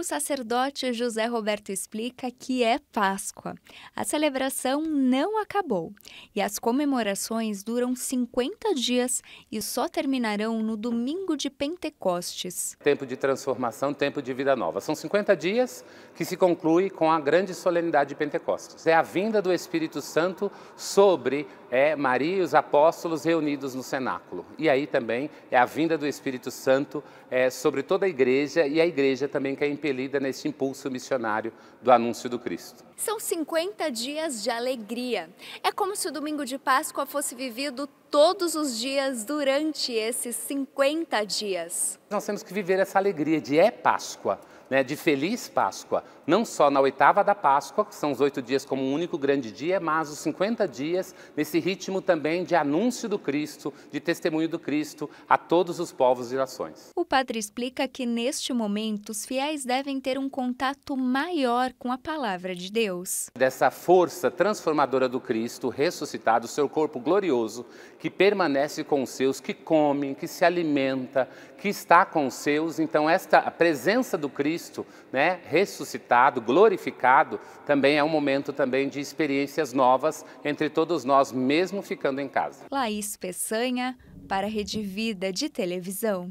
o sacerdote José Roberto explica que é Páscoa. A celebração não acabou e as comemorações duram 50 dias e só terminarão no domingo de Pentecostes. Tempo de transformação, tempo de vida nova. São 50 dias que se conclui com a grande solenidade de Pentecostes. É a vinda do Espírito Santo sobre é, Maria e os apóstolos reunidos no cenáculo. E aí também é a vinda do Espírito Santo é, sobre toda a igreja e a igreja também que é impedida impelida nesse impulso missionário do anúncio do Cristo. São 50 dias de alegria. É como se o domingo de Páscoa fosse vivido todos os dias durante esses 50 dias. Nós temos que viver essa alegria de é Páscoa né, de Feliz Páscoa, não só na oitava da Páscoa, que são os oito dias como um único grande dia, mas os 50 dias nesse ritmo também de anúncio do Cristo, de testemunho do Cristo a todos os povos e nações. O padre explica que neste momento os fiéis devem ter um contato maior com a palavra de Deus. Dessa força transformadora do Cristo ressuscitado, seu corpo glorioso, que permanece com os seus, que come, que se alimenta, que está com os seus. Então, esta presença do Cristo Cristo, né, ressuscitado, glorificado, também é um momento também de experiências novas entre todos nós, mesmo ficando em casa. Laís Peçanha, para a Rede Vida de Televisão.